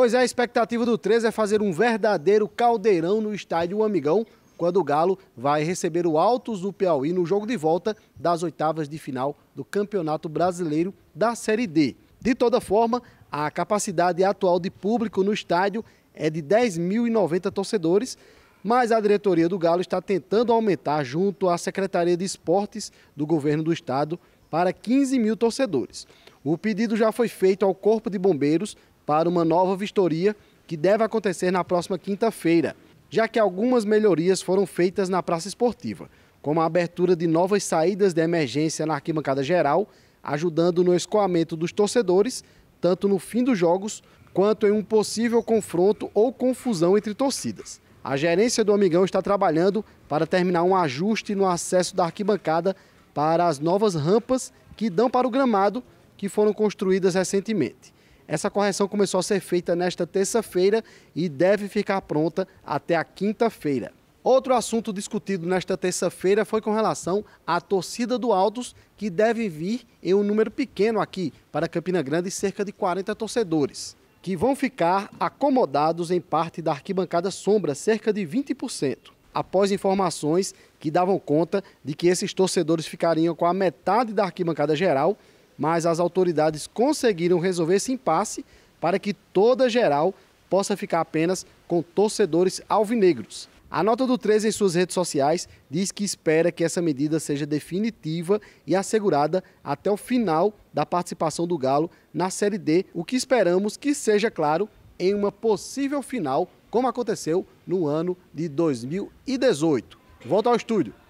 Pois é, a expectativa do 13 é fazer um verdadeiro caldeirão no estádio Amigão, quando o Galo vai receber o Altos do Piauí no jogo de volta das oitavas de final do Campeonato Brasileiro da Série D. De toda forma, a capacidade atual de público no estádio é de 10.090 torcedores, mas a diretoria do Galo está tentando aumentar junto à Secretaria de Esportes do governo do estado para 15 mil torcedores. O pedido já foi feito ao Corpo de Bombeiros para uma nova vistoria que deve acontecer na próxima quinta-feira, já que algumas melhorias foram feitas na praça esportiva, como a abertura de novas saídas de emergência na arquibancada geral, ajudando no escoamento dos torcedores, tanto no fim dos jogos quanto em um possível confronto ou confusão entre torcidas. A gerência do Amigão está trabalhando para terminar um ajuste no acesso da arquibancada para as novas rampas que dão para o gramado que foram construídas recentemente. Essa correção começou a ser feita nesta terça-feira e deve ficar pronta até a quinta-feira. Outro assunto discutido nesta terça-feira foi com relação à torcida do Autos que deve vir em um número pequeno aqui para Campina Grande, cerca de 40 torcedores, que vão ficar acomodados em parte da arquibancada sombra, cerca de 20%, após informações que davam conta de que esses torcedores ficariam com a metade da arquibancada geral mas as autoridades conseguiram resolver esse impasse para que toda geral possa ficar apenas com torcedores alvinegros. A nota do 13 em suas redes sociais diz que espera que essa medida seja definitiva e assegurada até o final da participação do Galo na Série D, o que esperamos que seja claro em uma possível final, como aconteceu no ano de 2018. Volta ao estúdio.